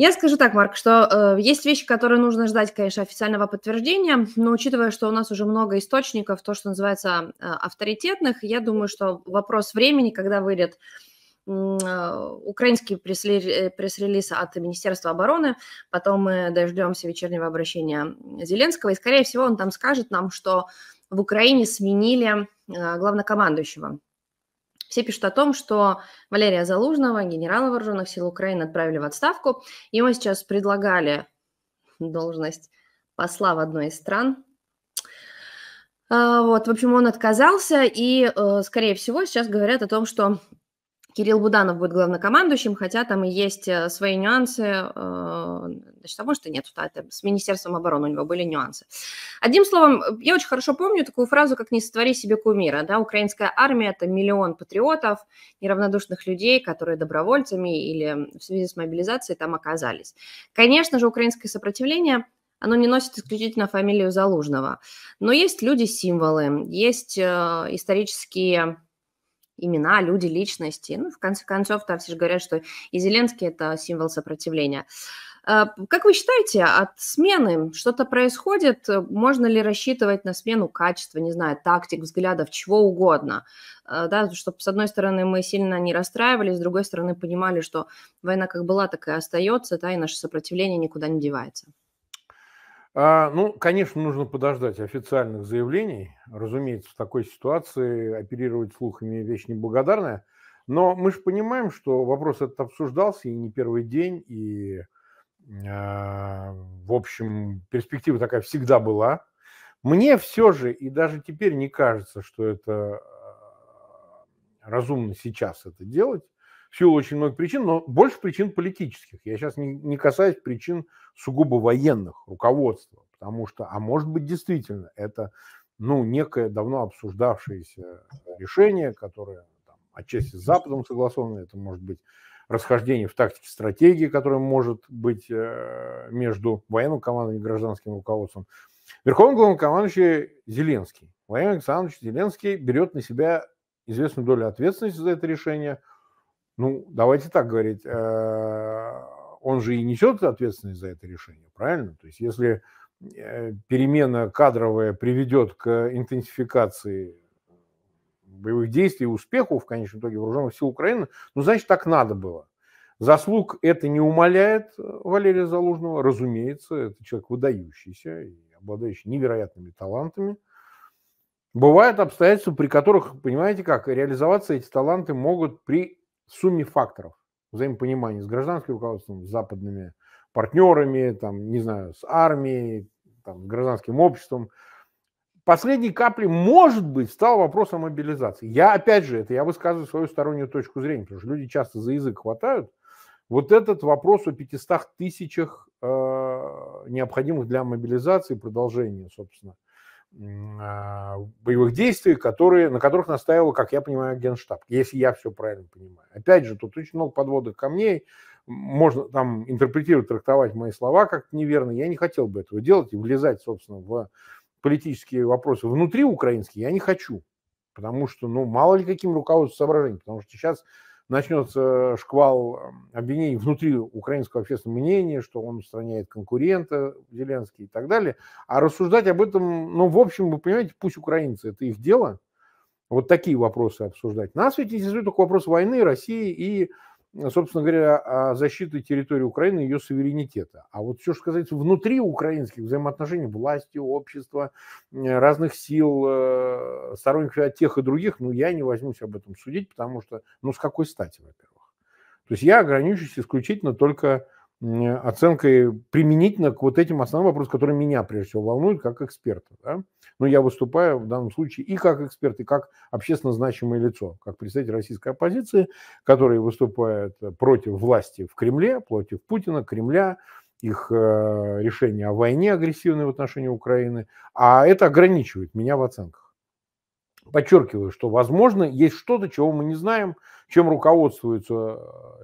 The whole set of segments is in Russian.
Я скажу так, Марк, что э, есть вещи, которые нужно ждать, конечно, официального подтверждения, но учитывая, что у нас уже много источников, то, что называется э, авторитетных, я думаю, что вопрос времени, когда выйдет э, украинский пресс-релиз от Министерства обороны, потом мы дождемся вечернего обращения Зеленского, и, скорее всего, он там скажет нам, что в Украине сменили э, главнокомандующего. Все пишут о том, что Валерия Залужного, генерала вооруженных сил Украины, отправили в отставку. Ему сейчас предлагали должность посла в одной из стран. А, вот, в общем, он отказался, и, э, скорее всего, сейчас говорят о том, что Кирилл Буданов будет главнокомандующим, хотя там и есть э, свои нюансы, значит, э, того, что нет, с Министерством обороны у него были нюансы. Одним словом, я очень хорошо помню такую фразу, как «не сотвори себе кумира». Да? Украинская армия – это миллион патриотов, неравнодушных людей, которые добровольцами или в связи с мобилизацией там оказались. Конечно же, украинское сопротивление – оно не носит исключительно фамилию Залужного. Но есть люди-символы, есть э, исторические имена, люди, личности. Ну, в конце концов, там все же говорят, что и Зеленский – это символ сопротивления. А, как вы считаете, от смены что-то происходит? Можно ли рассчитывать на смену качества, не знаю, тактик, взглядов, чего угодно? А, да, чтобы, с одной стороны, мы сильно не расстраивались, с другой стороны, понимали, что война как была, так и остается, да, и наше сопротивление никуда не девается. А, ну, конечно, нужно подождать официальных заявлений. Разумеется, в такой ситуации оперировать слухами вещь неблагодарная. Но мы же понимаем, что вопрос этот обсуждался и не первый день, и, э, в общем, перспектива такая всегда была. Мне все же, и даже теперь не кажется, что это а, разумно сейчас это делать в силу очень многих причин, но больше причин политических. Я сейчас не, не касаюсь причин сугубо военных, руководства, потому что, а может быть, действительно, это ну, некое давно обсуждавшееся решение, которое там, отчасти с Западом согласовано, это может быть расхождение в тактике стратегии, которое может быть э, между военным командованием и гражданским руководством. Верховный главнокомандующий Зеленский. Владимир Александрович Зеленский берет на себя известную долю ответственности за это решение, ну, давайте так говорить, э, он же и несет ответственность за это решение, правильно? То есть если э, перемена кадровая приведет к интенсификации боевых действий и успеху в конечном итоге вооруженных сил Украины, ну, значит, так надо было. Заслуг это не умаляет Валерия Залужного, разумеется, это человек выдающийся и обладающий невероятными талантами. Бывают обстоятельства, при которых, понимаете как, реализоваться эти таланты могут при сумме факторов взаимопонимания с гражданским руководством, с западными партнерами, там, не знаю, с армией, там, с гражданским обществом. Последней каплей, может быть, стал вопрос о мобилизации. Я, опять же, это я высказываю свою стороннюю точку зрения, потому что люди часто за язык хватают. Вот этот вопрос о 500 тысячах э, необходимых для мобилизации, продолжения, собственно, э, а, боевых действий, которые, на которых настаивал, как я понимаю, Генштаб, если я все правильно понимаю. Опять же, тут очень много подводных камней, можно там интерпретировать, трактовать мои слова как неверно. Я не хотел бы этого делать и влезать, собственно, в политические вопросы внутри украинские я не хочу, потому что, ну, мало ли каким руководством соображений, потому что сейчас начнется э, шквал эм, обвинений внутри украинского общественного мнения, что он устраняет конкурента Зеленский и так далее. А рассуждать об этом, ну, в общем, вы понимаете, пусть украинцы, это их дело, вот такие вопросы обсуждать. Нас ведь интересует только вопрос войны России и Э, собственно говоря, а, защиты территории Украины и ее суверенитета. А вот все, что касается внутри украинских взаимоотношений власти, общества, э, разных сил, э, сторонников от тех и других, ну, я не возьмусь об этом судить, потому что, ну, с какой стати, во-первых. То есть я ограничусь исключительно только Э, оценкой применительно к вот этим основным вопросам, которые меня прежде всего волнуют как эксперта. Да? Но я выступаю в данном случае и как эксперт, и как общественно значимое лицо, как представитель российской оппозиции, который выступает против власти в Кремле, против Путина, Кремля, их э, решения о войне агрессивной в отношении Украины. А это ограничивает меня в оценках подчеркиваю, что, возможно, есть что-то, чего мы не знаем, чем руководствуется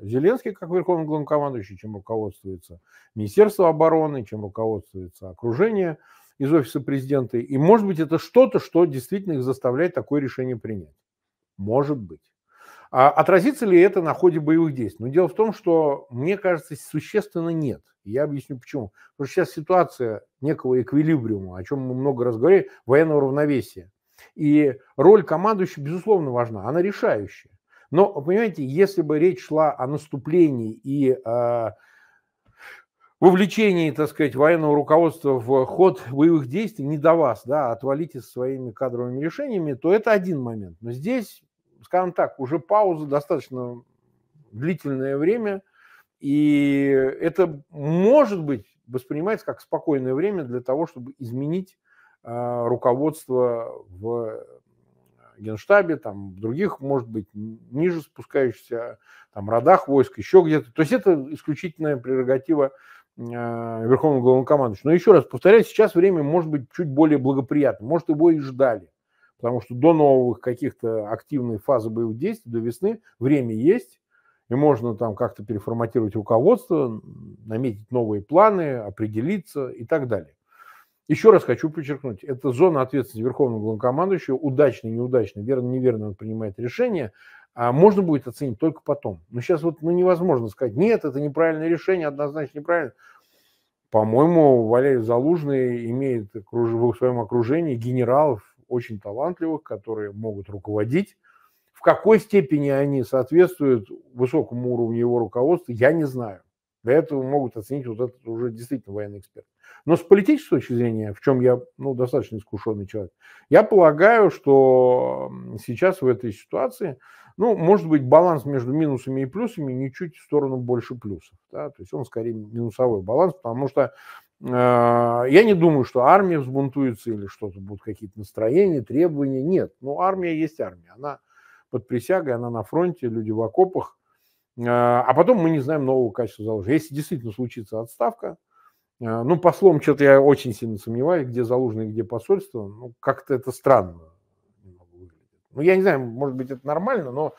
э, Зеленский как верховный главнокомандующий, чем руководствуется Министерство обороны, чем руководствуется окружение из офиса президента. И, может быть, это что-то, что действительно их заставляет такое решение принять. Может быть. А отразится ли это на ходе боевых действий? Но ну, дело в том, что, мне кажется, существенно нет. Я объясню почему. Потому что сейчас ситуация некого эквилибриума, о чем мы много раз говорили, военного равновесия и роль командующего, безусловно, важна, она решающая. Но, понимаете, если бы речь шла о наступлении и э, вовлечении, так сказать, военного руководства в ход боевых действий, не до вас, да, а отвалите своими кадровыми решениями, то это один момент. Но здесь, скажем так, уже пауза достаточно длительное время, и это может быть воспринимается как спокойное время для того, чтобы изменить а, руководство в э, Генштабе, там, в других, может быть, ниже спускающихся там, родах войск, еще где-то. То есть это исключительная прерогатива а, Верховного Главнокомандующего. Но еще раз повторяю, сейчас время может быть чуть более благоприятным. Может, его и ждали. Потому что до новых каких-то активных фаз боевых действий, до весны, время есть. И можно там как-то переформатировать руководство, наметить новые планы, определиться и так далее. Еще раз хочу подчеркнуть, это зона ответственности Верховного Главнокомандующего, удачно, неудачно, верно, неверно он принимает решение, а можно будет оценить только потом. Но сейчас вот ну, невозможно сказать, нет, это неправильное решение, однозначно неправильно. По-моему, Валерий Залужный имеет в своем окружении генералов очень талантливых, которые могут руководить. В какой степени они соответствуют высокому уровню его руководства, я не знаю. Для этого могут оценить вот этот уже действительно военный эксперт. Но с политической точки зрения, в чем я ну, достаточно искушенный человек, я полагаю, что сейчас в этой ситуации, ну, может быть, баланс между минусами и плюсами ничуть в сторону больше плюсов. Да? То есть он скорее минусовой баланс, потому что э, я не думаю, что армия взбунтуется или что-то будут какие-то настроения, требования. Нет, ну армия есть армия. Она под присягой, она на фронте, люди в окопах а, а потом мы не знаем нового качества Залужного. Если действительно случится отставка, а, ну, послом что-то я очень сильно сомневаюсь, где Залужный, где посольство. Ну, как-то это странно. Ну, я не знаю, может быть, это нормально, но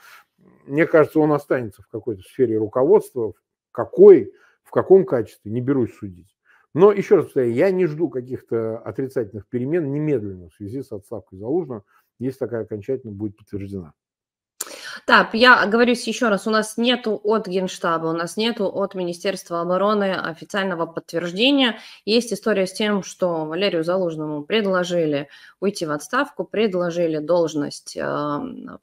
мне кажется, он останется в какой-то сфере руководства. В какой, в каком качестве, не берусь судить. Но еще раз повторяю, я не жду каких-то отрицательных перемен немедленно в связи с отставкой Залужного, если такая окончательно будет подтверждена. Да, я говорю еще раз, у нас нету от Генштаба, у нас нету от Министерства обороны официального подтверждения. Есть история с тем, что Валерию Залужному предложили уйти в отставку, предложили должность э,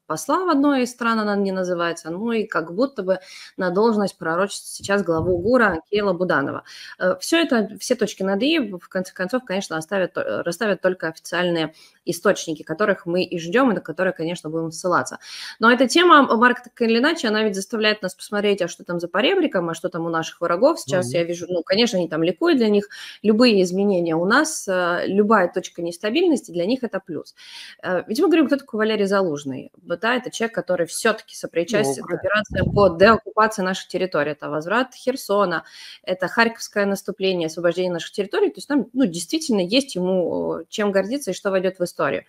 посла в одной из стран, она не называется, ну и как будто бы на должность пророчит сейчас главу ГУРа Кейла Буданова. Э, все это, все точки над «и» в конце концов, конечно, оставят, э, расставят только официальные источники, которых мы и ждем, и на которые, конечно, будем ссылаться. Но эта тема, Марк, так или иначе, она ведь заставляет нас посмотреть, а что там за поребриком, а что там у наших врагов. Сейчас mm-hmm. я вижу, ну, конечно, они там ликуют для них. Любые изменения у нас, э, любая точка нестабильности для них это плюс. Э, ведь мы говорим, кто такой Валерий Залужный? Да, это человек, который все-таки сопричастен ну, к операциям по деоккупации нашей территории. Это возврат Херсона, это Харьковское наступление, освобождение наших территорий. То есть там ну, действительно есть ему э, чем гордиться и что войдет в историю историю.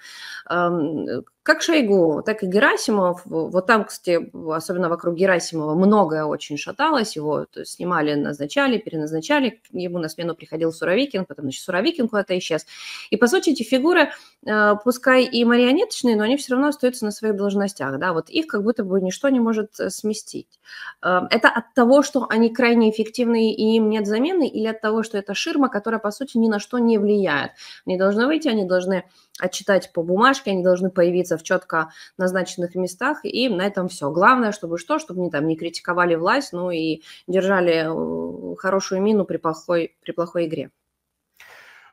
Эм, как Шойгу, так и Герасимов. Вот там, кстати, особенно вокруг Герасимова многое очень шаталось. Его то есть, снимали, назначали, переназначали. Ему на смену приходил Суровикин, потом значит, Суровикин куда-то исчез. И, по сути, эти фигуры, э, пускай и марионеточные, но они все равно остаются на своих должностях. Да? Вот их как будто бы ничто не может э, сместить. Э, это от того, что они крайне эффективны и им нет замены, или от того, что это ширма, которая, по сути, ни на что не влияет. Они должны выйти, они должны отчитать по бумажке, они должны появиться находиться в четко назначенных местах, и на этом все. Главное, чтобы что, чтобы не там не критиковали власть, ну и держали э, хорошую мину при плохой, при плохой игре.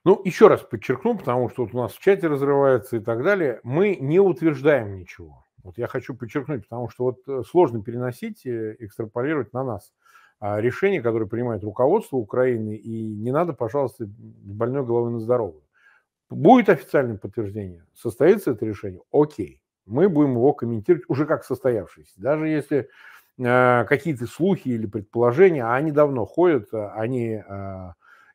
Ну, еще раз подчеркну, потому что вот у нас в чате разрывается и так далее. Мы не утверждаем ничего. Вот я хочу подчеркнуть, потому что вот э, сложно переносить, э, экстраполировать на нас а, решения, которые принимает руководство Украины, и не надо, пожалуйста, больной головы на здоровую. Будет официальное подтверждение, состоится это решение, окей, мы будем его комментировать уже как состоявшееся. Даже если э, какие-то слухи или предположения, а они давно ходят, а они э,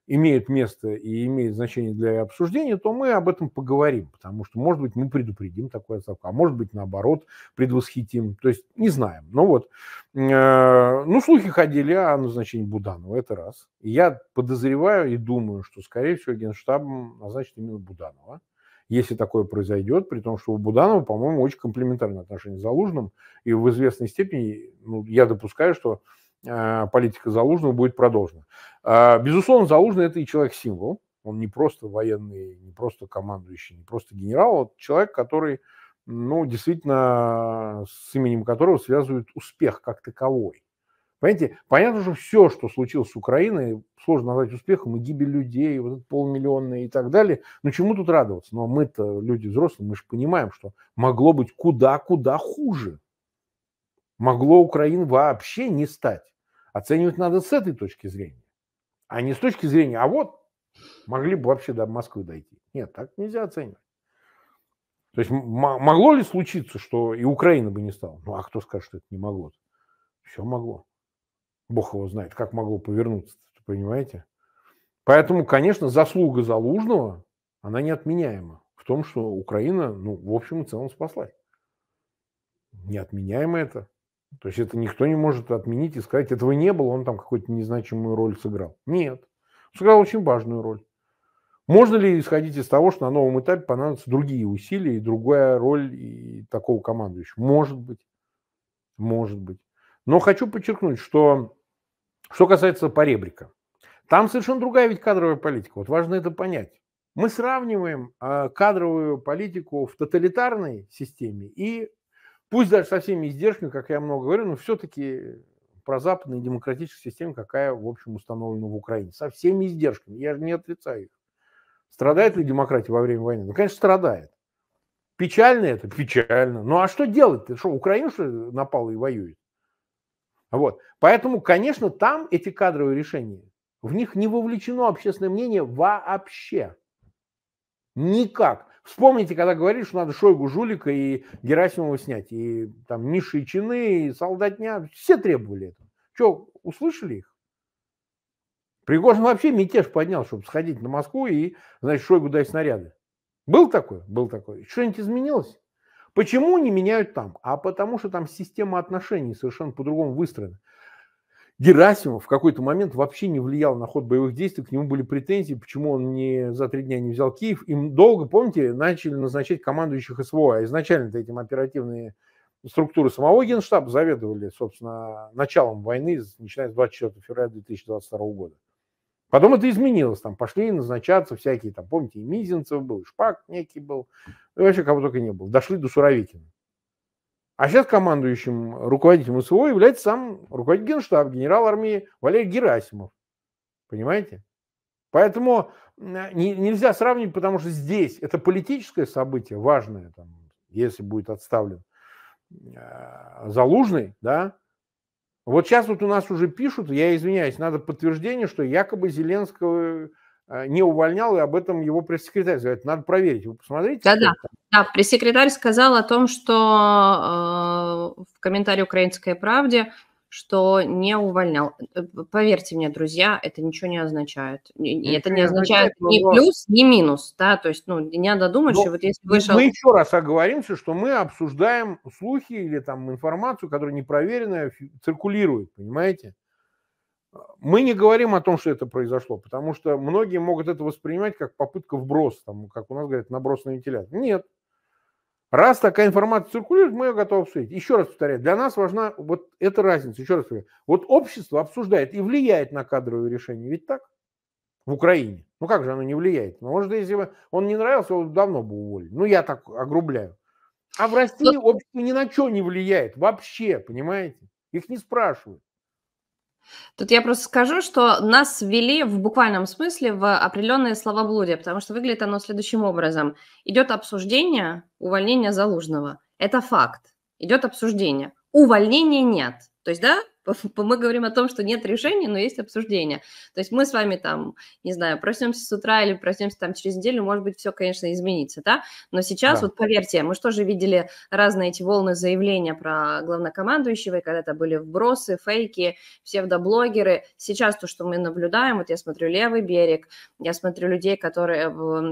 имеет место и имеет значение для обсуждения, то мы об этом поговорим, потому что, может быть, мы предупредим такую отставку, а может быть, наоборот, предвосхитим. То есть не знаем. Но ну вот, э, ну, слухи ходили о назначении Буданова, это раз. я подозреваю и думаю, что, скорее всего, генштабом назначит именно Буданова если такое произойдет, при том, что у Буданова, по-моему, очень комплементарное отношение с Залужным, и в известной степени, ну, я допускаю, что Э, политика Залужного будет продолжена. А, безусловно, Залужный – это и человек-символ. Он не просто военный, не просто командующий, не просто генерал, а человек, который, ну, действительно, с именем которого связывают успех как таковой. Понимаете, понятно, что все, что случилось с Украиной, сложно назвать успехом, и гибель людей, и вот это полмиллиона и так далее. Ну, чему тут радоваться? Но ну, а мы-то люди взрослые, мы же понимаем, что могло быть куда-куда хуже. Могло Украин вообще не стать. Оценивать надо с этой точки зрения, а не с точки зрения, а вот могли бы вообще до Москвы дойти. Нет, так нельзя оценивать. То есть могло ли случиться, что и Украина бы не стала? Ну а кто скажет, что это не могло? Все могло. Бог его знает, как могло повернуться, понимаете? Поэтому, конечно, заслуга Залужного, она неотменяема в том, что Украина, ну, в общем и целом спаслась. Неотменяемо это. То есть это никто не может отменить и сказать, этого не было, он там какую-то незначимую роль сыграл. Нет. Сыграл очень важную роль. Можно ли исходить из того, что на новом этапе понадобятся другие усилия и другая роль и такого командующего? Может быть. Может быть. Но хочу подчеркнуть, что что касается поребрика, там совершенно другая ведь кадровая политика. Вот важно это понять. Мы сравниваем а, кадровую политику в тоталитарной системе и Пусть даже со всеми издержками, как я много говорю, но все-таки про западные демократические системы, какая, в общем, установлена в Украине. Со всеми издержками. Я же не отрицаю их. Страдает ли демократия во время войны? Ну, конечно, страдает. Печально это? Печально. Ну, а что делать-то? Что, Украина, что ли, напала и воюет? Вот. Поэтому, конечно, там эти кадровые решения, в них не вовлечено общественное мнение вообще. Никак. Вспомните, когда говорили, что надо Шойгу, Жулика и Герасимова снять. И там низшие чины, и солдатня. Все требовали этого. Что, услышали их? Пригожин вообще мятеж поднял, чтобы сходить на Москву и, значит, Шойгу дать снаряды. Был такой? Был такой. Что-нибудь изменилось? Почему не меняют там? А потому что там система отношений совершенно по-другому выстроена. Герасимов в какой-то момент вообще не влиял на ход боевых действий, к нему были претензии, почему он не, за три дня не взял Киев. Им долго, помните, начали назначать командующих СВО, а изначально этим оперативные структуры самого Генштаба заведовали, собственно, началом войны, начиная с 24 февраля 2022 года. Потом это изменилось, там пошли назначаться всякие, там, помните, и Мизинцев был, и Шпак некий был, и вообще кого только не было. Дошли до Суровикина. А сейчас командующим руководителем СВО является сам руководитель генштаба, генерал армии Валерий Герасимов. Понимаете? Поэтому не, нельзя сравнивать, потому что здесь это политическое событие важное, там, если будет отставлен э, Залужный, да. Вот сейчас вот у нас уже пишут, я извиняюсь, надо подтверждение, что якобы Зеленского Э, не увольнял, и об этом его пресс-секретарь говорит, надо проверить, вы посмотрите. Да-да, да, да да пресс секретарь сказал о том, что э, в комментарии «Украинской правде», что не увольнял. Э, поверьте мне, друзья, это ничего не означает. Ничего это не означает, означает ни плюс, ни минус, да, то есть, ну, не надо думать, но ну, что вот если вышел... Мы еще раз оговоримся, что мы обсуждаем слухи или там информацию, которая непроверенная, циркулирует, понимаете? Мы не говорим о том, что это произошло, потому что многие могут это воспринимать как попытка вброс, там, как у нас говорят, наброс на вентилятор. Нет. Раз такая информация циркулирует, мы ее готовы обсудить. Еще раз повторяю, для нас важна вот эта разница. Еще раз повторяю. Вот общество обсуждает и влияет на кадровые решения. Ведь так? В Украине. Ну как же оно не влияет? Ну, может, если бы он не нравился, он давно бы уволен. Ну я так огрубляю. А в России общество ни на что не влияет. Вообще, понимаете? Их не спрашивают. Тут я просто скажу, что нас ввели в буквальном смысле в определенные словоблудия, потому что выглядит оно следующим образом. Идет обсуждение увольнения Залужного. Это факт. Идет обсуждение. Увольнения нет. То есть, да, мы говорим о том, что нет решения, но есть обсуждение. То есть мы с вами там, не знаю, проснемся с утра или проснемся там через неделю, может быть, все, конечно, изменится, да? Но сейчас, да. вот поверьте, мы что же видели разные эти волны заявления про главнокомандующего, и когда-то были вбросы, фейки, псевдоблогеры. Сейчас то, что мы наблюдаем, вот я смотрю «Левый берег», я смотрю людей, которые...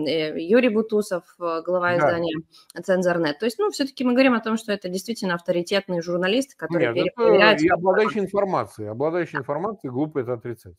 Э, Юрий Бутусов, э, глава издания «Цензорнет». То есть, ну, все-таки мы говорим о том, что это действительно авторитетные журналисты, которые Нет, верят... Я благодарен информацией. Обладающий информацией глупо это отрицать.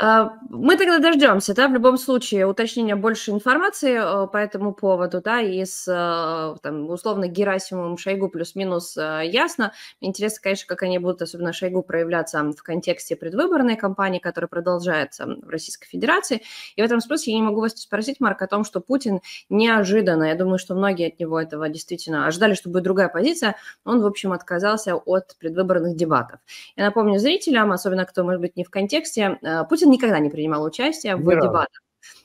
А, мы тогда дождемся, да, в любом случае, уточнения больше информации э, по этому поводу, да, и с, э, там, условно, Герасимовым Шойгу плюс-минус э, ясно. Интересно, конечно, как они будут, особенно Шойгу, проявляться в контексте предвыборной кампании, которая продолжается в Российской Федерации. И в этом смысле я не могу вас спросить, Марк, о том, что Путин неожиданно, я думаю, что многие от него этого действительно ожидали, что будет другая позиция, он, в общем, отказался от предвыборных дебатов. Я напомню зрителям, особенно кто, может быть, не в контексте, участие, э, Путин никогда не принимал участие в Ни дебатах.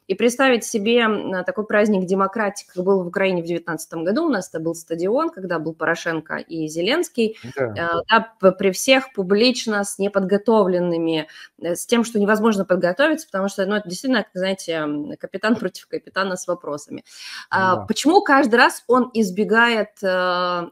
И представить себе такой праздник демократии, как был в Украине в 2019 году, у нас это был стадион, когда был Порошенко и Зеленский, да. Э, да, при всех публично с неподготовленными, э, с тем, что невозможно подготовиться, потому что ну, это действительно, знаете, капитан против капитана с вопросами. А да. Почему каждый раз он избегает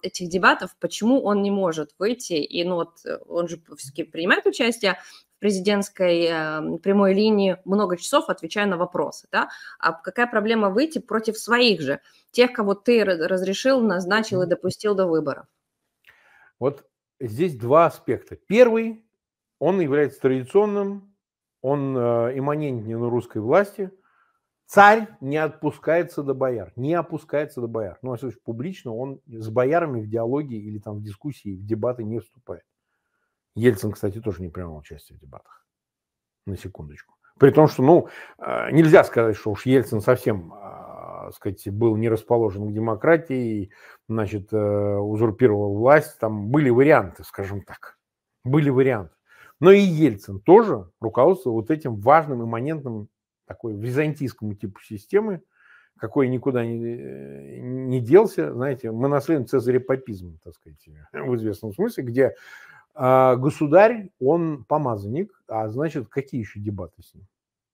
этих дебатов, почему он не может выйти, и ну, вот он же все-таки принимает участие, президентской э, прямой линии много часов, отвечая на вопросы, да, а какая проблема выйти против своих же, тех, кого ты разрешил, назначил и допустил до выборов? Вот здесь два аспекта. Первый, он является традиционным, он э, имманентен на русской власти. Царь не отпускается до бояр, не опускается до бояр. Ну, а публично он с боярами в диалоге или там в дискуссии, в дебаты не вступает. Ельцин, кстати, тоже не принимал участие в дебатах. На секундочку. При том, что, ну, а, нельзя сказать, что уж Ельцин совсем, так сказать, был не расположен к демократии, значит, э, узурпировал власть. Там были варианты, скажем так. Были варианты. Но и Ельцин тоже руководствовал вот этим важным, имманентным такой византийскому типу системы, какой никуда не, не делся. Знаете, мы наследуем цезарепапизм, так сказать, в известном смысле, где а государь, он помазанник, а значит, какие еще дебаты с ним?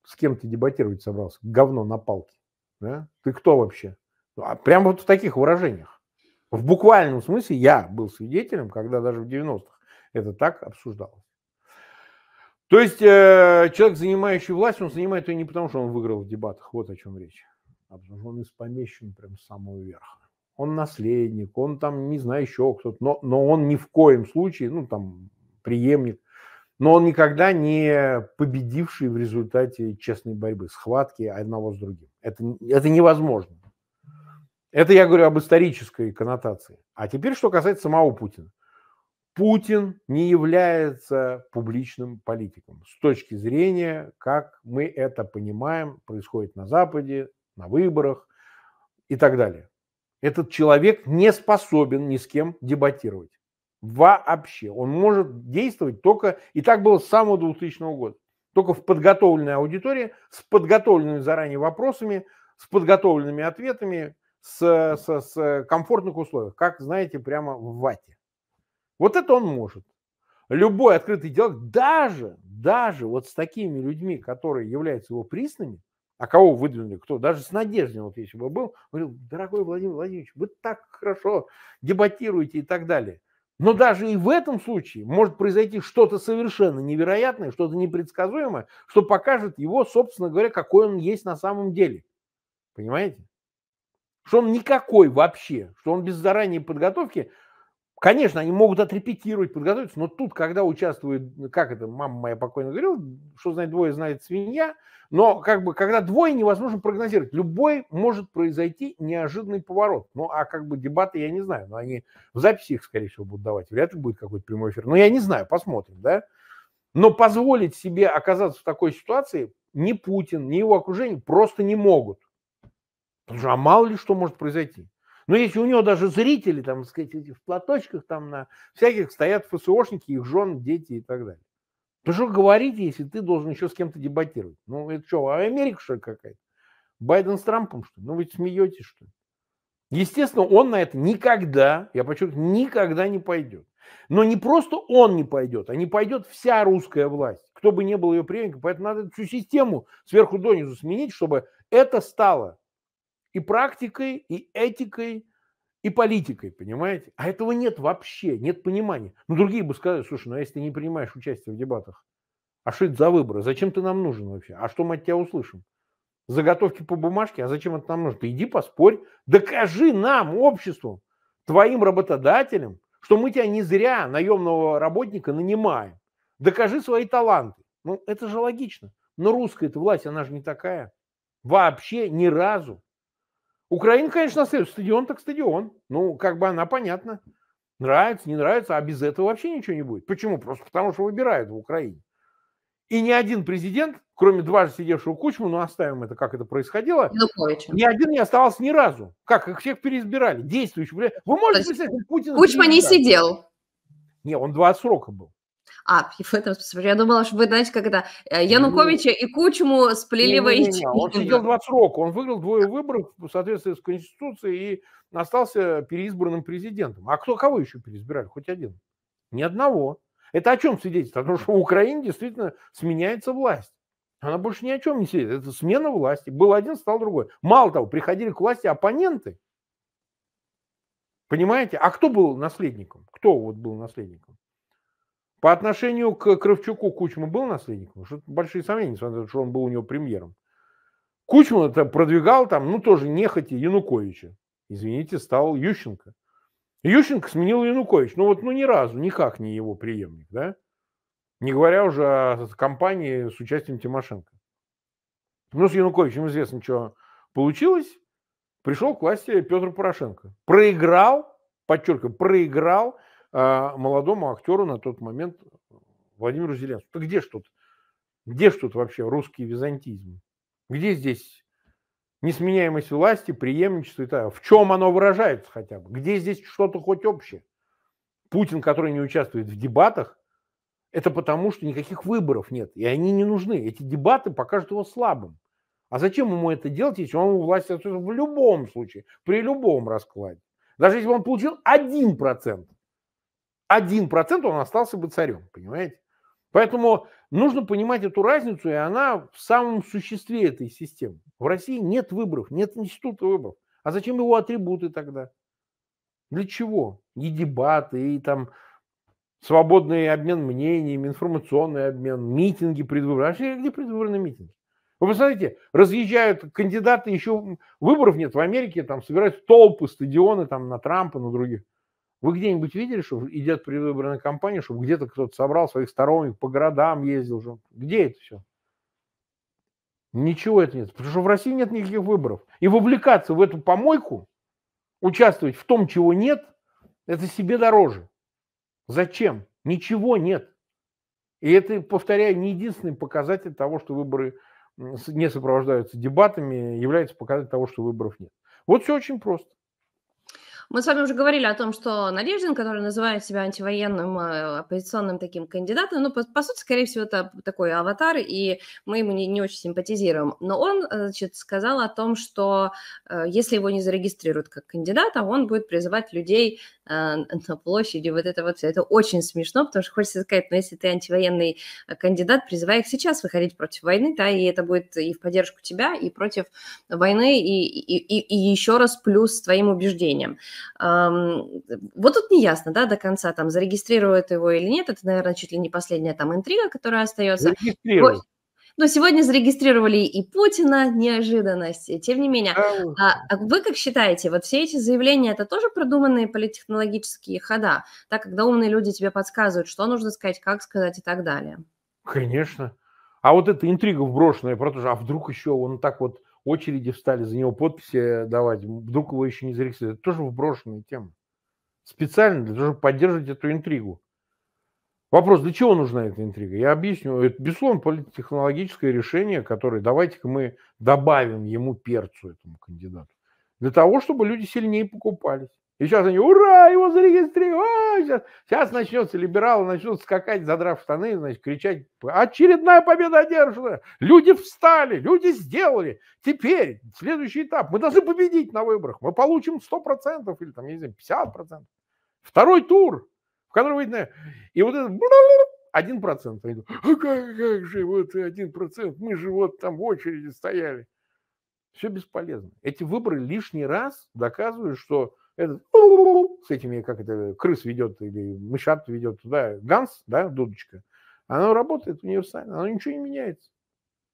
С кем ты дебатировать собрался? Говно на палке. Да? Ты кто вообще? Ну, а Прямо вот в таких выражениях. В буквальном смысле я был свидетелем, когда даже в 90-х это так обсуждалось. То есть э, человек, занимающий власть, он занимает ее не потому, что он выиграл в дебатах, вот о чем речь, а потому что он из помещен прям с самого верха он наследник, он там, не знаю, еще кто-то, но, но он ни в коем случае, ну, там, преемник, но он никогда не победивший в результате честной борьбы, схватки одного с другим. Это, это невозможно. Это я говорю об исторической коннотации. А теперь, что касается самого Путина. Путин не является публичным политиком с точки зрения, как мы это понимаем, происходит на Западе, на выборах и так далее. Этот человек не способен ни с кем дебатировать. Вообще. Он может действовать только... И так было с самого 2000 года. Только в подготовленной аудитории, с подготовленными заранее вопросами, с подготовленными ответами, с, с, с комфортных условиях. Как, знаете, прямо в вате. Вот это он может. Любой открытый диалог, даже, даже вот с такими людьми, которые являются его приснами, а кого выдвинули? Кто? Даже с Надеждой, вот если бы был, говорил, дорогой Владимир Владимирович, вы так хорошо дебатируете и так далее. Но даже и в этом случае может произойти что-то совершенно невероятное, что-то непредсказуемое, что покажет его, собственно говоря, какой он есть на самом деле. Понимаете? Что он никакой вообще, что он без заранее подготовки Конечно, они могут отрепетировать, подготовиться, но тут, когда участвует, как это мама моя покойно говорила, что знает двое, знает свинья, но как бы когда двое, невозможно прогнозировать. Любой может произойти неожиданный поворот. Ну, а как бы дебаты я не знаю, но они в записи их, скорее всего, будут давать. Вряд ли будет какой-то прямой эфир. Но я не знаю, посмотрим, да. Но позволить себе оказаться в такой ситуации ни Путин, ни его окружение просто не могут. Потому что, а мало ли что может произойти. Но если у него даже зрители, там, так сказать, в платочках, там на всяких стоят ФСОшники, их жены, дети и так далее. То ну что говорить, если ты должен еще с кем-то дебатировать? Ну, это что, а Америка, что ли, какая-то? Байден с Трампом, что ли? Ну, вы смеетесь, что ли? Естественно, он на это никогда, я подчеркиваю, никогда не пойдет. Но не просто он не пойдет, а не пойдет вся русская власть, кто бы ни был ее преемником. Поэтому надо всю систему сверху донизу сменить, чтобы это стало и практикой, и этикой, и политикой, понимаете? А этого нет вообще, нет понимания. Ну, другие бы сказали, слушай, ну, а если ты не принимаешь участие в дебатах, а что это за выборы? Зачем ты нам нужен вообще? А что мы от тебя услышим? Заготовки по бумажке? А зачем это нам нужно? Ты иди поспорь, докажи нам, обществу, твоим работодателям, что мы тебя не зря, наемного работника, нанимаем. Докажи свои таланты. Ну, это же логично. Но русская эта власть, она же не такая. Вообще ни разу. Украина, конечно, остается. Стадион так стадион. Ну, как бы она понятна. Нравится, не нравится, а без этого вообще ничего не будет. Почему? Просто потому, что выбирают в Украине. И ни один президент, кроме дважды сидевшего Кучма, ну оставим это, как это происходило, Януковича. ни один не оставался ни разу. Как? Их всех переизбирали. Действующий. Вы можете представить, Путин... Кучма не сидел. Не, он два срока был. А, в этом Я думала, что вы, знаете, как это э, Януковича ну, и Кучму сплели воедино. Он сидел 20 срок, он выиграл двое выборов в соответствии с Конституцией и остался переизбранным президентом. А кто кого еще переизбирали? Хоть один? Ни одного. Это о чем свидетельствует? О том, что в Украине действительно сменяется власть. Она больше ни о чем не сидит. Это смена власти. Был один, стал другой. Мало того, приходили к власти оппоненты. Понимаете? А кто был наследником? Кто вот был наследником? По отношению к Кравчуку Кучма был наследником? Что большие сомнения, несмотря что он был у него премьером. Кучма это продвигал там, ну тоже нехотя Януковича. Извините, стал Ющенко. Ющенко сменил Янукович. Ну вот, ну ни разу, никак не его преемник, да? Не говоря уже о компании с участием Тимошенко. Ну, с Януковичем известно, что получилось. Пришел к власти Петр Порошенко. Проиграл, подчеркиваю, проиграл а, молодому актеру на тот момент Владимиру Зеленскому. Так где ж тут? Где ж тут вообще русский византизм? Где здесь несменяемость власти, преемничество и так далее? В чем оно выражается хотя бы? Где здесь что-то хоть общее? Путин, который не участвует в дебатах, это потому, что никаких выборов нет, и они не нужны. Эти дебаты покажут его слабым. А зачем ему это делать, если он у власти в любом случае, при любом раскладе? Даже если бы он получил 1%. 1% он остался бы царем, понимаете? Поэтому нужно понимать эту разницу, и она в самом существе этой системы. В России нет выборов, нет института выборов. А зачем его атрибуты тогда? Для чего? И дебаты, и там свободный обмен мнениями, информационный обмен, митинги предвыборные. А где предвыборные митинги? Вы посмотрите, разъезжают кандидаты, еще выборов нет в Америке, там собирают толпы, стадионы там на Трампа, на других. Вы где-нибудь видели, что идет предвыборная кампания, чтобы где-то кто-то собрал своих сторонников, по городам ездил? Уже? Где это все? Ничего это нет. Потому что в России нет никаких выборов. И вовлекаться в эту помойку, участвовать в том, чего нет, это себе дороже. Зачем? Ничего нет. И это, повторяю, не единственный показатель того, что выборы не сопровождаются дебатами, является показатель того, что выборов нет. Вот все очень просто. Мы с вами уже говорили о том, что Надеждин, который называет себя антивоенным э, оппозиционным таким кандидатом, ну, по, по сути, скорее всего, это такой аватар, и мы ему не, не очень симпатизируем. Но он, э, значит, сказал о том, что э, если его не зарегистрируют как кандидата, он будет призывать людей на площади, вот это вот все. Это очень смешно, потому что хочется сказать, но ну, если ты антивоенный кандидат, призывай их сейчас выходить против войны, да, и это будет и в поддержку тебя, и против войны, и, и, и, и еще раз плюс с твоим убеждением. Вот тут не ясно, да, до конца, там, зарегистрируют его или нет, это, наверное, чуть ли не последняя там интрига, которая остается. Но сегодня зарегистрировали и Путина, неожиданность. Тем не менее, а, а вы как считаете, вот все эти заявления, это тоже продуманные политтехнологические хода, так когда умные люди тебе подсказывают, что нужно сказать, как сказать и так далее? Конечно. А вот эта интрига вброшенная про то, что а вдруг еще он так вот очереди встали за него подписи давать, вдруг его еще не зарегистрировали. Это тоже вброшенная тема. Специально для того, чтобы поддерживать эту интригу. Вопрос, для чего нужна эта интрига? Я объясню. Это, безусловно, политтехнологическое решение, которое давайте-ка мы добавим ему перцу, этому кандидату. Для того, чтобы люди сильнее покупались. И сейчас они, ура, его зарегистрировали, сейчас, сейчас начнется либералы, начнут скакать, задрав штаны, значит, кричать, очередная победа одержана, люди встали, люди сделали, теперь следующий этап, мы должны победить на выборах, мы получим 100% или там, я не знаю, 50%. Второй тур, в котором выйдет, и вот это, один процент. Они думают, а как, как же вот один процент, мы же вот там в очереди стояли. Все бесполезно. Эти выборы лишний раз доказывают, что этот, с этими, как это, крыс ведет или мышат ведет туда, ганс, да, дудочка, оно работает универсально, оно ничего не меняется.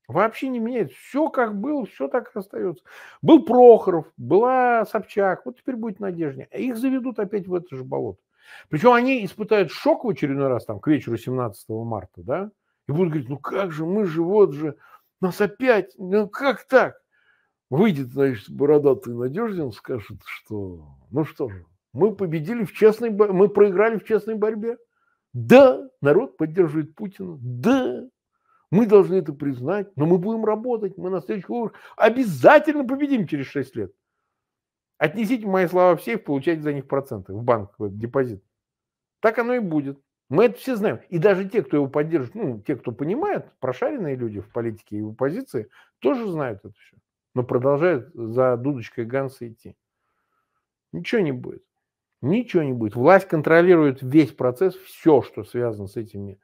Вообще не меняется. Все как было, все так и остается. Был Прохоров, была Собчак, вот теперь будет а Их заведут опять в это же болото. Причем они испытают шок в очередной раз там к вечеру 17 марта, да, и будут говорить, ну как же, мы же вот же, нас опять, ну как так? Выйдет, значит, бородатый Надеждин, скажет, что ну что же, мы победили в честной борьбе, мы проиграли в честной борьбе. Да, народ поддерживает Путина, да, мы должны это признать, но мы будем работать, мы на следующих выборах обязательно победим через 6 лет. Отнесите мои слова в сейф, получайте за них проценты в банк, в депозит. Так оно и будет. Мы это все знаем. И даже те, кто его поддерживает, ну, те, кто понимает, прошаренные люди в политике и в оппозиции, тоже знают это все. Но продолжают за дудочкой Ганса идти. Ничего не будет. Ничего не будет. Власть контролирует весь процесс, все, что связано с этими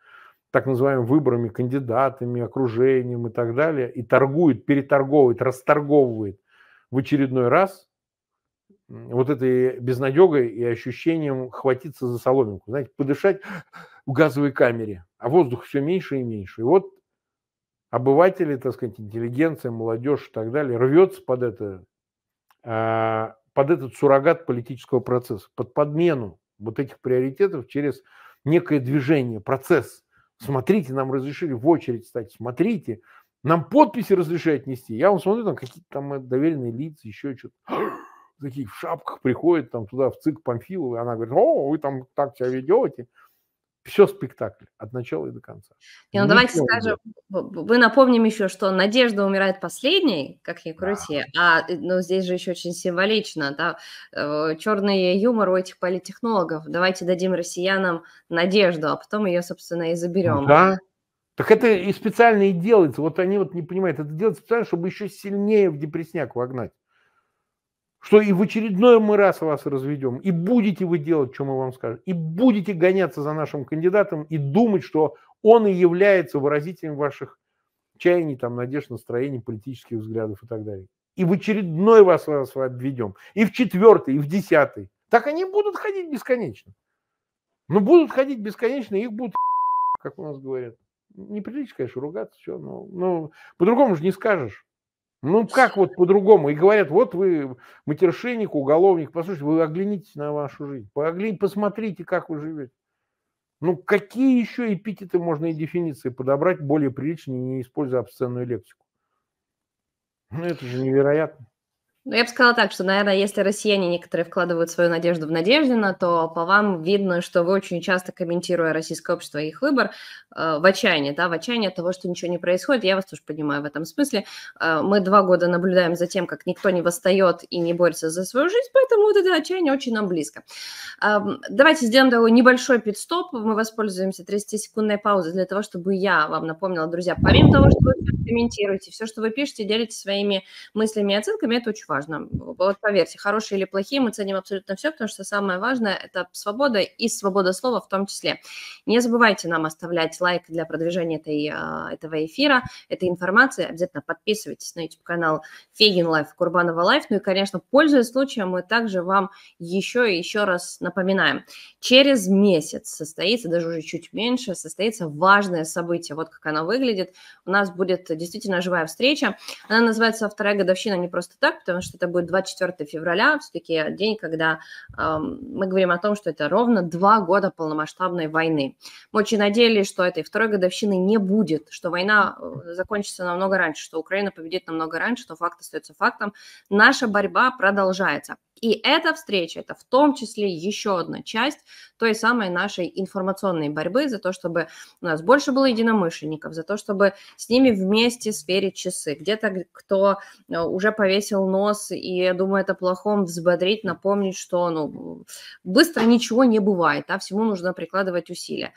так называемыми выборами, кандидатами, окружением и так далее, и торгует, переторговывает, расторговывает в очередной раз вот этой безнадегой и ощущением хватиться за соломинку. Знаете, подышать в газовой камере, а воздух все меньше и меньше. И вот обыватели, так сказать, интеллигенция, молодежь и так далее рвется под это, а, под этот суррогат политического процесса, под подмену вот этих приоритетов через некое движение, процесс. Смотрите, нам разрешили в очередь стать, смотрите, нам подписи разрешают нести. Я вам смотрю, там какие-то там э, доверенные лица, еще что-то. Такие в шапках приходят там туда, в ЦИК Памфиловой. Она говорит, о, вы там так себя ведете все спектакль от начала и до конца. Не, ну, Ничего давайте скажем, мы напомним еще, что Надежда умирает последней, как ни крути, да. а э, ну, здесь же еще очень символично, да, э, черный юмор у этих политтехнологов. Давайте дадим россиянам надежду, а потом ее, собственно, и заберем. Да, так это и специально и делается. Вот они вот не понимают, это делается специально, чтобы еще сильнее в депресняк вогнать что и в очередной мы раз вас разведем, и будете вы делать, что мы вам скажем, и будете гоняться за нашим кандидатом и думать, что он и является выразителем ваших чаяний, там, надежд, настроений, политических взглядов и так далее. И в очередной вас, вас обведем, и в четвертый, и в десятый. Так они будут ходить бесконечно. Но ну, будут ходить бесконечно, их будут, как у нас говорят. Не конечно, ругаться, все, но, но ну, по-другому же не скажешь. Ну, как вот по-другому? И говорят, вот вы матершинник, уголовник. Послушайте, вы оглянитесь на вашу жизнь. посмотрите, как вы живете. Ну, какие еще эпитеты можно и дефиниции подобрать более приличные, не используя обсценную лексику? Ну, это же невероятно. Ну, я бы сказала так, что, наверное, если россияне некоторые вкладывают свою надежду в Надеждина, то по вам видно, что вы очень часто, комментируя российское общество и их выбор, э, в отчаянии, да, в отчаянии от того, что ничего не происходит. Я вас тоже понимаю в этом смысле. Э, мы два года наблюдаем за тем, как никто не восстает и не борется за свою жизнь, поэтому вот это отчаяние очень нам близко. Э, давайте сделаем такой небольшой пит-стоп. Мы воспользуемся 30-секундной паузой для того, чтобы я вам напомнила, друзья, помимо того, что вы комментируете, все, что вы пишете, делитесь своими мыслями и оценками, это очень важно. Вот поверьте, хорошие или плохие, мы ценим абсолютно все, потому что самое важное – это свобода и свобода слова в том числе. Не забывайте нам оставлять лайк для продвижения этой, а, этого эфира, этой информации. Обязательно подписывайтесь на YouTube-канал Фегин Лайф, Курбанова Лайф. Ну и, конечно, пользуясь случаем, мы также вам еще и еще раз напоминаем. Через месяц состоится, даже уже чуть меньше, состоится важное событие. Вот как оно выглядит. У нас будет действительно живая встреча. Она называется «Вторая годовщина не просто так», потому потому что это будет 24 февраля, все-таки день, когда э, мы говорим о том, что это ровно два года полномасштабной войны. Мы очень надеялись, что этой второй годовщины не будет, что война э, закончится намного раньше, что Украина победит намного раньше, что факт остается фактом. Наша борьба продолжается. И эта встреча, это в том числе еще одна часть той самой нашей информационной борьбы за то, чтобы у нас больше было единомышленников, за то, чтобы с ними вместе сверить часы. Где-то кто э, уже повесил нос и думает о плохом, взбодрить, напомнить, что ну, быстро ничего не бывает, а всему нужно прикладывать усилия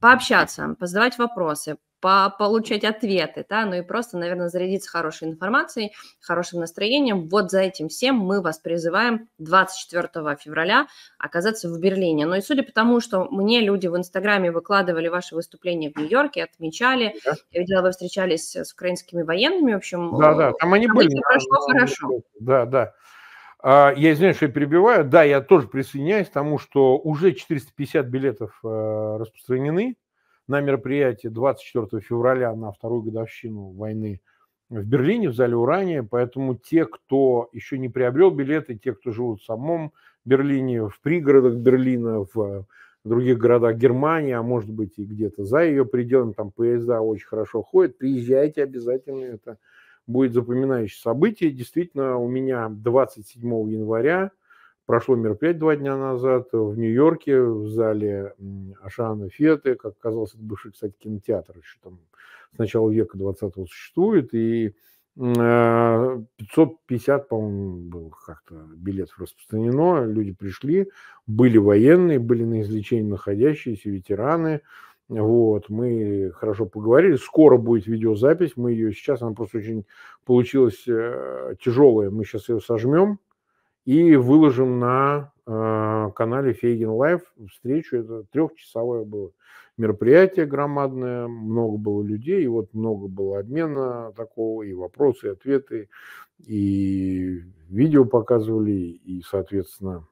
пообщаться, позадавать вопросы, по получать ответы, да, ну и просто, наверное, зарядиться хорошей информацией, хорошим настроением. Вот за этим всем мы вас призываем 24 февраля оказаться в Берлине. Но ну и судя по тому, что мне люди в Инстаграме выкладывали ваши выступления в Нью-Йорке, отмечали, да. я видела, вы встречались с украинскими военными, в общем. Да, э, да, там они были. Прошло хорошо. Да, да. А, я извиняюсь, что я перебиваю. Да, я тоже присоединяюсь к тому, что уже 450 билетов э, распространены на мероприятии 24 февраля на вторую годовщину войны в Берлине, в зале Урания. Поэтому те, кто еще не приобрел билеты, те, кто живут в самом Берлине, в пригородах Берлина, в других городах Германии, а может быть и где-то за ее пределами, там поезда очень хорошо ходят, приезжайте обязательно, это будет запоминающее событие. Действительно, у меня 27 января прошло мероприятие два дня назад э, в Нью-Йорке, в зале Ашана Феты, как оказалось, это бывший, кстати, кинотеатр еще там с начала века 20-го существует, и 550, э, по-моему, было как-то билетов распространено, люди пришли, были военные, были на излечении находящиеся, ветераны, вот, мы хорошо поговорили. Скоро будет видеозапись. Мы ее сейчас, она просто очень получилась э, тяжелая. Мы сейчас ее сожмем и выложим на э, канале Фейген Лайв встречу. Это трехчасовое было мероприятие громадное, много было людей, и вот много было обмена такого, и вопросы, и ответы, и видео показывали, и, соответственно,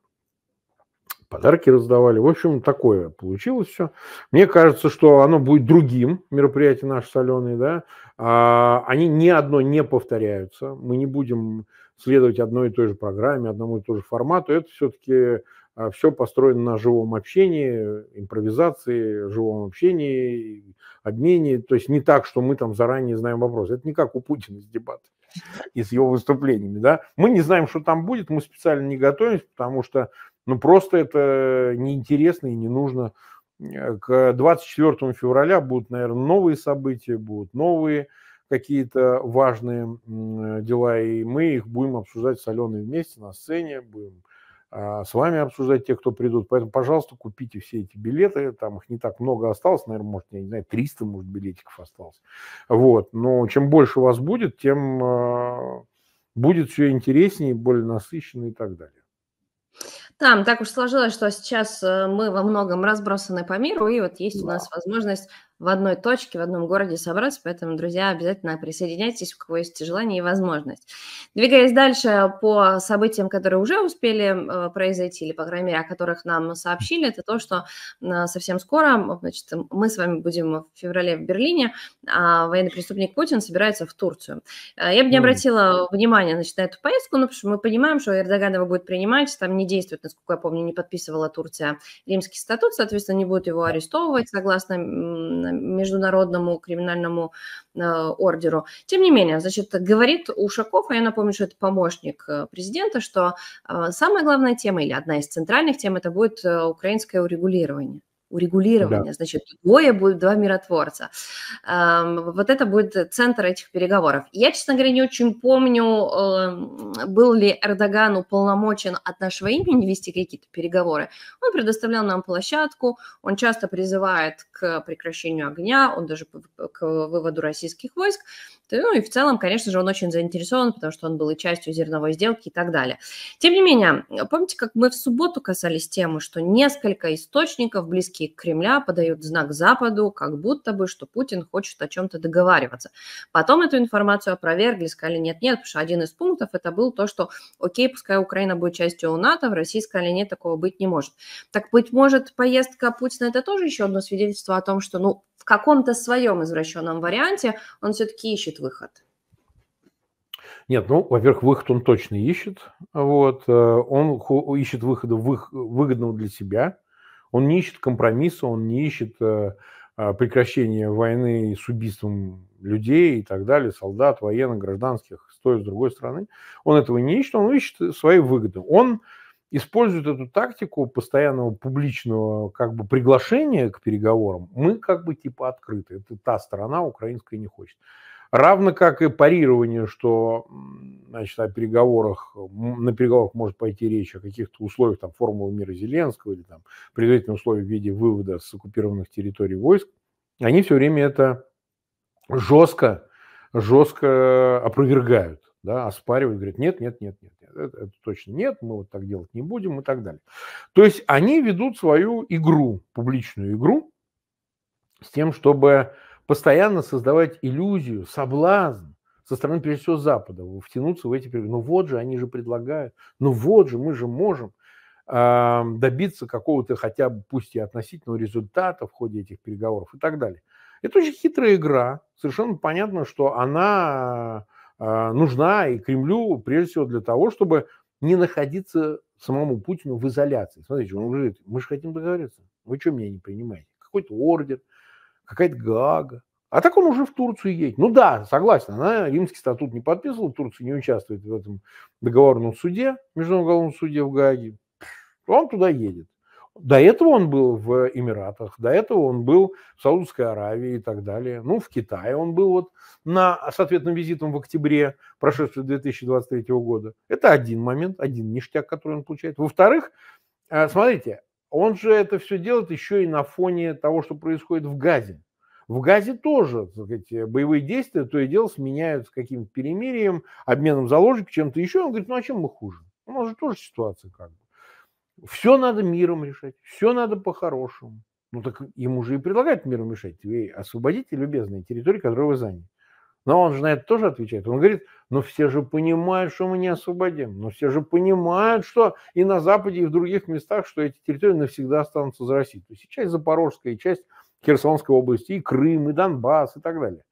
подарки раздавали. В общем, такое получилось все. Мне кажется, что оно будет другим, мероприятие наши соленые, да. А, они ни одно не повторяются. Мы не будем следовать одной и той же программе, одному и тому же формату. Это все-таки а, все построено на живом общении, импровизации, живом общении, обмене. То есть не так, что мы там заранее знаем вопрос. Это не как у Путина с дебатами и с его выступлениями. Да? Мы не знаем, что там будет, мы специально не готовимся, потому что ну, просто это неинтересно и не нужно. Э, к 24 февраля будут, наверное, новые события, будут новые какие-то важные дела, и мы их будем обсуждать с Аленой вместе на сцене, будем а, с вами обсуждать те, кто придут. Поэтому, пожалуйста, купите все эти билеты. Там их не так много осталось, наверное, может, я не знаю, 300, может, билетиков осталось. Вот. Но чем больше вас будет, тем а, будет все интереснее, более насыщенно и так далее. Там так уж сложилось, что сейчас э, мы во многом разбросаны по миру, и вот есть да. у нас возможность в одной точке, в одном городе собраться. Поэтому, друзья, обязательно присоединяйтесь, у кого есть желание и возможность. Двигаясь дальше по событиям, которые уже успели э, произойти, или, по крайней мере, о которых нам сообщили, это то, что э, совсем скоро, значит, мы с вами будем в феврале в Берлине, а военный преступник Путин собирается в Турцию. Э, я бы не обратила внимания, значит, на эту поездку, но потому что мы понимаем, что Эрдоган его будет принимать, там не действует, насколько я помню, не подписывала Турция римский статут, соответственно, не будет его арестовывать, согласно международному криминальному э, ордеру. Тем не менее, значит, говорит Ушаков, а я напомню, что это помощник э, президента, что э, самая главная тема или одна из центральных тем это будет украинское урегулирование урегулирования. Да. Значит, двое будет два миротворца. Вот это будет центр этих переговоров. Я, честно говоря, не очень помню, эм, был ли Эрдоган уполномочен от нашего имени вести какие-то переговоры. Он предоставлял нам площадку, он часто призывает к прекращению огня, он даже к выводу российских войск. Ну и в целом, конечно же, он очень заинтересован, потому что он был и частью зерновой сделки и так далее. Тем не менее, помните, как мы в субботу касались темы, что несколько источников близких к Кремля подают знак Западу, как будто бы, что Путин хочет о чем-то договариваться. Потом эту информацию опровергли, сказали нет-нет, потому что один из пунктов это был то, что окей, пускай Украина будет частью НАТО, в России сказали нет, такого быть не может. Так, быть может, поездка Путина это тоже еще одно свидетельство о том, что ну, в каком-то своем извращенном варианте он все-таки ищет выход. Нет, ну, во-первых, выход он точно ищет. Вот. Э, он ищет выхода выгодного для себя. Он не ищет компромисса, он не ищет э, э, прекращения войны с убийством людей и так далее, солдат, военных, гражданских, с той и с другой стороны. Он этого не ищет, он ищет свои выгоды. Он использует эту тактику постоянного публичного как бы приглашения к переговорам. Мы как бы типа открыты. Это та сторона украинская не хочет. Равно как и парирование, что значит, о переговорах, на переговорах может пойти речь о каких-то условиях там, формулы мира Зеленского или там, предварительных условиях в виде вывода с оккупированных территорий войск, они все время это жестко, жестко опровергают, да, оспаривают, говорят, нет, нет, нет, нет, нет это, это точно нет, мы вот так делать не будем и так далее. То есть они ведут свою игру, публичную игру, с тем, чтобы постоянно создавать иллюзию, соблазн со стороны, прежде всего, Запада, втянуться в эти переговоры. Ну вот же, они же предлагают, ну вот же, мы же можем э, добиться какого-то хотя бы, пусть и относительного результата в ходе этих переговоров и так далее. Это очень хитрая игра. Совершенно понятно, что она э, нужна и Кремлю, прежде всего, для того, чтобы не находиться самому Путину в изоляции. Смотрите, он говорит, мы же хотим договориться. Вы что меня не принимаете? Какой-то ордер, какая-то гага. А так он уже в Турцию едет. Ну да, согласен, она римский статут не подписывала, Турция не участвует в этом договорном суде, международном уголовном суде в Гааге. Он туда едет. До этого он был в Эмиратах, до этого он был в Саудовской Аравии и так далее. Ну, в Китае он был вот на, с ответным визитом в октябре прошедшего 2023 года. Это один момент, один ништяк, который он получает. Во-вторых, э, смотрите, он же это все делает еще и на фоне того, что происходит в Газе. В Газе тоже так сказать, боевые действия то и дело сменяются каким-то перемирием, обменом заложек, чем-то еще. Он говорит, ну а чем мы хуже? У нас же тоже ситуация как бы. Все надо миром решать, все надо по-хорошему. Ну так ему же и предлагают миром решать, Вы освободите любезные территории, которые вы заняли. Но он же на это тоже отвечает. Он говорит, но все же понимают, что мы не освободим. Но все же понимают, что и на Западе, и в других местах, что эти территории навсегда останутся за Россией. То есть и часть Запорожская, и часть Херсонской области, и Крым, и Донбасс, и так далее.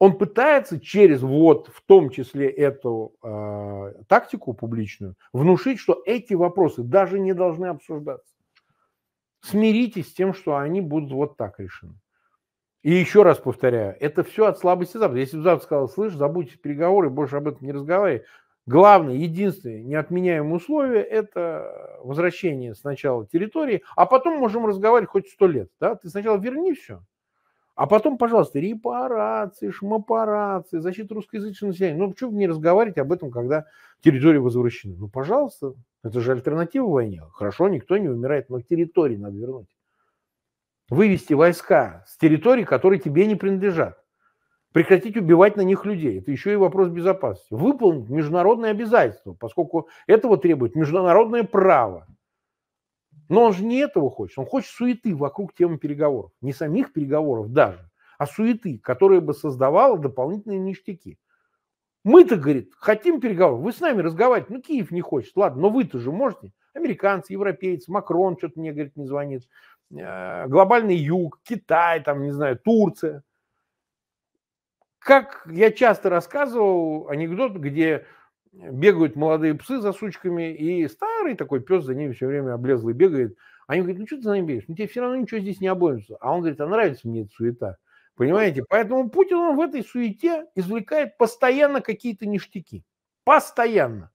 Он пытается через вот в том числе эту э, тактику публичную внушить, что эти вопросы даже не должны обсуждаться. Смиритесь с тем, что они будут вот так решены. И еще раз повторяю, это все от слабости Запада. Если бы Запад сказал, слышь, забудьте переговоры, больше об этом не разговаривай. Главное, единственное неотменяемое условие – это возвращение сначала территории, а потом можем разговаривать хоть сто лет. Да? Ты сначала верни все, а потом, пожалуйста, репарации, шмапарации, защита русскоязычного населения. Ну, почему не разговаривать об этом, когда территория возвращена? Ну, пожалуйста, это же альтернатива войне. Хорошо, никто не умирает, но территории надо вернуть вывести войска с территорий, которые тебе не принадлежат. Прекратить убивать на них людей. Это еще и вопрос безопасности. Выполнить международные обязательства, поскольку этого требует международное право. Но он же не этого хочет. Он хочет суеты вокруг темы переговоров. Не самих переговоров даже, а суеты, которая бы создавала дополнительные ништяки. Мы-то, говорит, хотим переговоров, вы с нами разговаривать, ну Киев не хочет, ладно, но вы-то же можете. Американцы, европейцы, Макрон что-то мне, говорит, не звонит. Э, глобальный юг, Китай, там, не знаю, Турция. Как я часто рассказывал анекдот, где бегают молодые псы за сучками, и старый такой пес за ними все время облезлый бегает. Они говорят, ну что ты за ним бегаешь? Ну тебе все равно ничего здесь не обломится. А он говорит, а нравится мне эта суета. Понимаете? Поэтому Путин он в этой суете извлекает постоянно какие-то ништяки. Постоянно.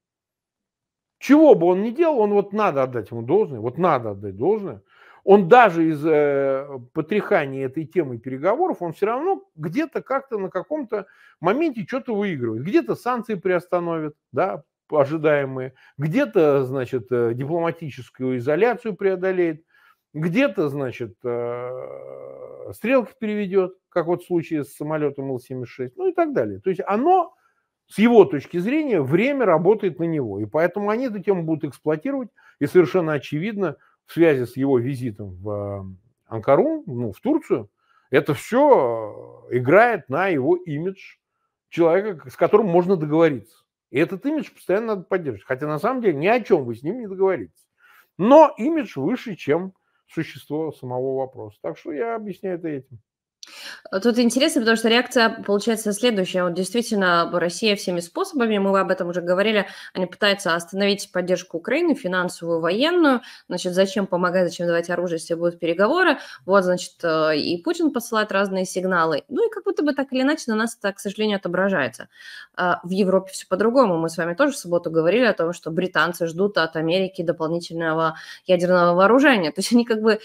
Чего бы он ни делал, он вот надо отдать ему должное, вот надо отдать должное он даже из э, потряхания этой темы переговоров, он все равно где-то как-то на каком-то моменте что-то выигрывает. Где-то санкции приостановят, да, ожидаемые, где-то, значит, э, дипломатическую изоляцию преодолеет, где-то, значит, э, стрелки переведет, как вот в случае с самолетом Ил-76, ну и так далее. То есть оно, с его точки зрения, время работает на него, и поэтому они эту тему будут эксплуатировать, и совершенно очевидно, в связи с его визитом в э, Анкару, ну, в Турцию, это все э, играет на его имидж человека, с которым можно договориться. И этот имидж постоянно надо поддерживать. Хотя на самом деле ни о чем вы с ним не договоритесь. Но имидж выше, чем существо самого вопроса. Так что я объясняю это этим. Э, тут интересно, потому что реакция получается следующая. Вот действительно, Россия всеми способами, мы об этом уже говорили, они пытаются остановить поддержку Украины, финансовую, военную. Значит, зачем помогать, зачем давать оружие, если будут переговоры. Вот, значит, э, и Путин посылает разные сигналы. Ну и как будто бы так или иначе на нас это, к сожалению, отображается. Э, в Европе все по-другому. Мы с вами тоже в субботу говорили о том, что британцы ждут от Америки дополнительного ядерного вооружения. То есть они как бы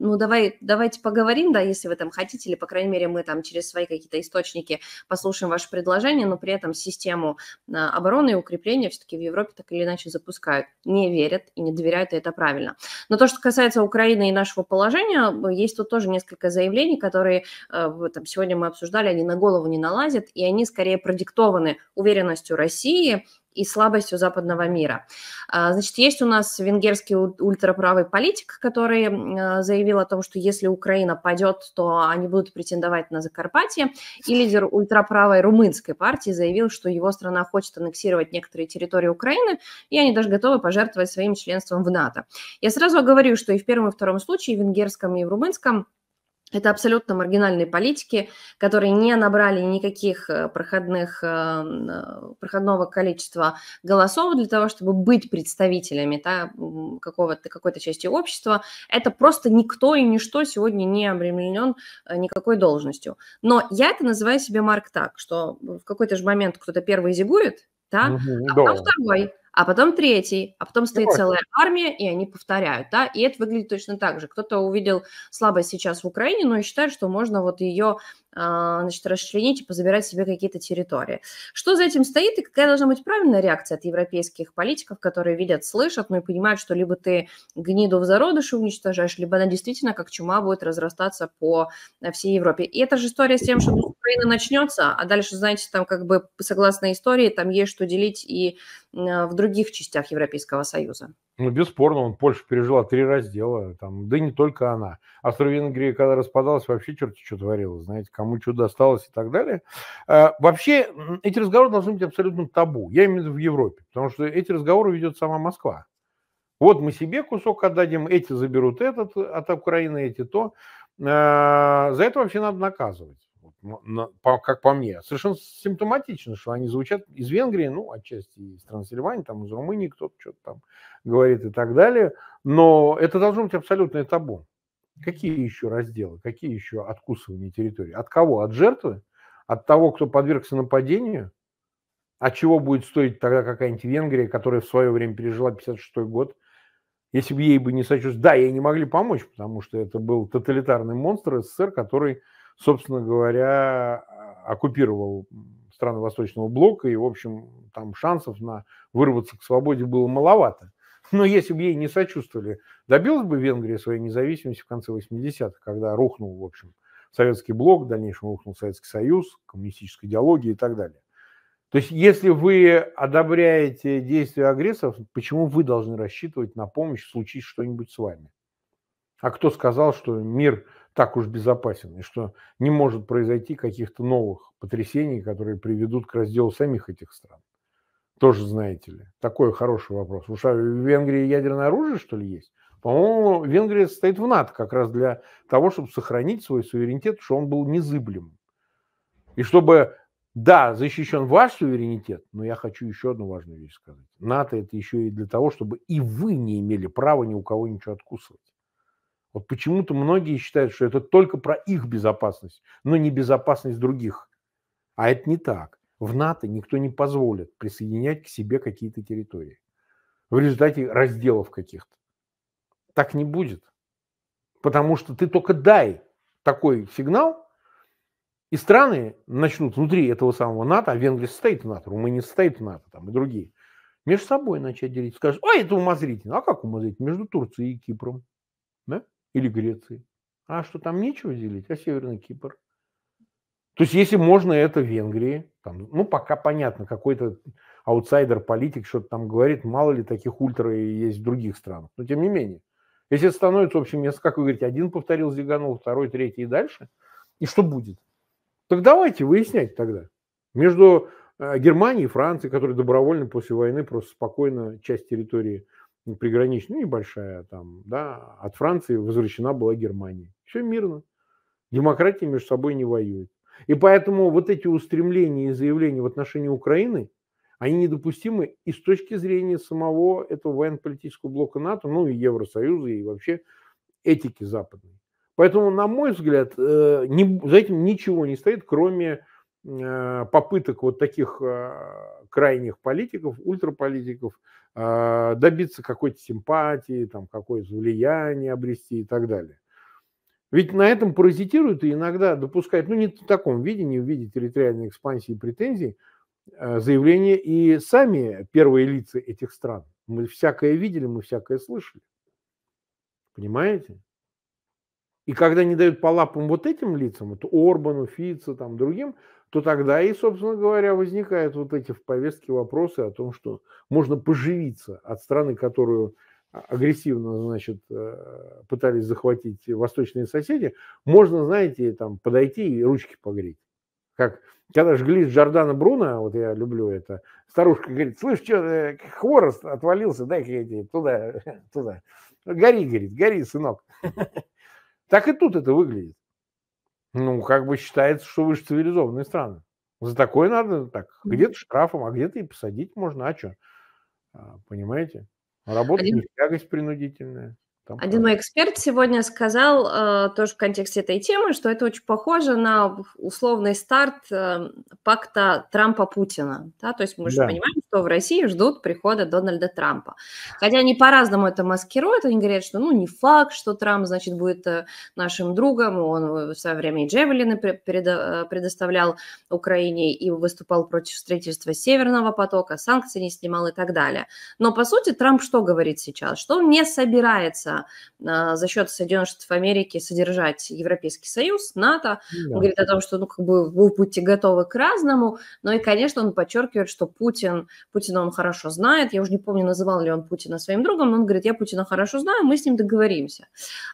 ну, давай, давайте поговорим, да, если вы там хотите, или, по крайней мере, мы там через свои какие-то источники послушаем ваше предложение, но при этом систему а, обороны и укрепления все-таки в Европе так или иначе запускают. Не верят и не доверяют, и это правильно. Но то, что касается Украины и нашего положения, э, есть тут тоже несколько заявлений, которые э, там, сегодня мы обсуждали, они на голову не налазят, и они скорее продиктованы уверенностью России – и слабостью западного мира. А, значит, есть у нас венгерский ультраправый политик, который э, заявил о том, что если Украина падет, то они будут претендовать на Закарпатье. И лидер ультраправой румынской партии заявил, что его страна хочет аннексировать некоторые территории Украины, и они даже готовы пожертвовать своим членством в НАТО. Я сразу говорю, что и в первом, и в втором случае, и в венгерском, и в румынском – это абсолютно маргинальные политики, которые не набрали никаких э, проходных, э, э, проходного количества голосов для того, чтобы быть представителями да, какого-то, какой-то части общества. Это просто никто и ничто сегодня не обременен никакой должностью. Но я это называю себе марк так, что в какой-то же момент кто-то первый зигует, да, угу, а да. второй, а потом третий, а потом стоит целая армия, и они повторяют, да, и это выглядит точно так же. Кто-то увидел слабость сейчас в Украине, но считает, что можно вот ее, а, значит, расчленить и позабирать себе какие-то территории. Что за этим стоит, и какая должна быть правильная реакция от европейских политиков, которые видят, слышат, ну и понимают, что либо ты гниду в зародыше уничтожаешь, либо она действительно как чума будет разрастаться по э, всей Европе. И это же история с тем, что Украина начнется, а дальше, знаете, там как бы согласно истории, там есть что делить и э, в других частях Европейского Союза. Ну, бесспорно, он Польша пережила три раздела, там, да и не только она. Австро-Венгрия, когда распадалась, вообще черти что творила, знаете, кому что досталось и так далее. Э, вообще, эти разговоры должны быть абсолютно табу, я имею в виду в Европе, потому что эти разговоры ведет сама Москва. Вот мы себе кусок отдадим, эти заберут этот от Украины, эти то. Э, за это вообще надо наказывать как по мне, совершенно симптоматично, что они звучат из Венгрии, ну, отчасти из Трансильвании, там, из Румынии кто-то что-то там говорит и так далее. Но это должно быть абсолютное табу. Какие еще разделы, какие еще откусывания территории? От кого? От жертвы? От того, кто подвергся нападению? А чего будет стоить тогда какая-нибудь Венгрия, которая в свое время пережила 56 год, если бы ей бы не сочувствовали? Да, ей не могли помочь, потому что это был тоталитарный монстр СССР, который собственно говоря, а, оккупировал страны Восточного блока, и, в общем, там шансов на вырваться к свободе было маловато. Но если бы ей не сочувствовали, добилась бы Венгрия своей независимости в конце 80-х, когда рухнул, в общем, Советский блок, в дальнейшем рухнул Советский Союз, коммунистическая идеология и так далее. То есть, если вы одобряете действия агрессоров, почему вы должны рассчитывать на помощь, случись что-нибудь с вами? А кто сказал, что мир так уж безопасен, и что не может произойти каких-то новых потрясений, которые приведут к разделу самих этих стран. Тоже знаете ли. Такой хороший вопрос. Уж а в Венгрии ядерное оружие, что ли, есть? По-моему, Венгрия состоит в НАТО как раз для того, чтобы сохранить свой суверенитет, чтобы он был незыблем. И чтобы, да, защищен ваш суверенитет, но я хочу еще одну важную вещь сказать. НАТО это еще и для того, чтобы и вы не имели права ни у кого ничего откусывать. Вот почему-то многие считают, что это только про их безопасность, но не безопасность других. А это не так. В НАТО никто не позволит присоединять к себе какие-то территории. В результате разделов каких-то. Так не будет. Потому что ты только дай такой сигнал, и страны начнут внутри этого самого НАТО, а Венгрия состоит в НАТО, Румыния состоит в НАТО, там и другие, между собой начать делить. Скажут, ой, это умозрительно. А как умозрительно? Между Турцией и Кипром или Греции. А что, там нечего делить? А Северный Кипр? То есть, если можно, это Венгрии. Там, ну, пока понятно, какой-то аутсайдер-политик что-то там говорит, мало ли таких ультра есть в других странах. Но тем не менее. Если это становится общим местом, как вы говорите, один повторил Зиганул, второй, третий и дальше, и что будет? Так давайте выяснять тогда. Между э, Германией и Францией, которые добровольно после войны просто спокойно часть территории приграничная, ну, небольшая там, да, от Франции возвращена была Германия. Все мирно. Демократии между собой не воюют. И поэтому вот эти устремления и заявления в отношении Украины, они недопустимы и с точки зрения самого этого военно-политического блока НАТО, ну и Евросоюза, и вообще этики западной. Поэтому, на мой взгляд, э, за этим ничего не стоит, кроме э, попыток вот таких э, крайних политиков, ультраполитиков, а, добиться какой-то симпатии, там, какое-то влияние обрести и так далее. Ведь на этом паразитируют и иногда допускают, ну не в таком виде, не в виде территориальной экспансии и претензий, а, заявления и сами первые лица этих стран. Мы всякое видели, мы всякое слышали. Понимаете? И когда не дают по лапам вот этим лицам, вот Орбану, Фицу, там, другим, то тогда и, собственно говоря, возникают вот эти в повестке вопросы о том, что можно поживиться от страны, которую а, агрессивно, значит, э, пытались захватить восточные соседи, можно, знаете, там подойти и ручки погреть. Как когда жгли Джордана Бруна, вот я люблю это, старушка говорит, слышь, что, э, хворост отвалился, дай-ка я тебе туда, туда. Гори, говорит, гори, сынок. Так и тут это выглядит. Ну, как бы считается, что вы же цивилизованные страны. За такое надо так, где-то штрафом, а где-то и посадить можно, а что? А, понимаете? Работа тягость принудительная. Там Один мой эксперт сегодня сказал, э, тоже в контексте этой темы, что это очень похоже на условный старт э, пакта Трампа-Путина. Да? То есть мы же понимаем, что в России ждут прихода Дональда Трампа. Хотя они по-разному это маскируют, они говорят, что ну не факт, что Трамп, значит, будет э, нашим другом, он в свое время и Джевелины предоставлял Украине и выступал против строительства Северного потока, санкции не снимал и так далее. Но, по сути, Трамп что говорит сейчас? Что он не собирается пытается а, за счет Соединенных Штатов Америки содержать Европейский Союз, НАТО. Да. Он говорит о том, что ну, как бы вы будьте готовы к разному. Но ну и, конечно, он подчеркивает, что Путин, Путина он хорошо знает. Я уже не помню, называл ли он Путина своим другом, но он говорит, я Путина хорошо знаю, мы с ним договоримся.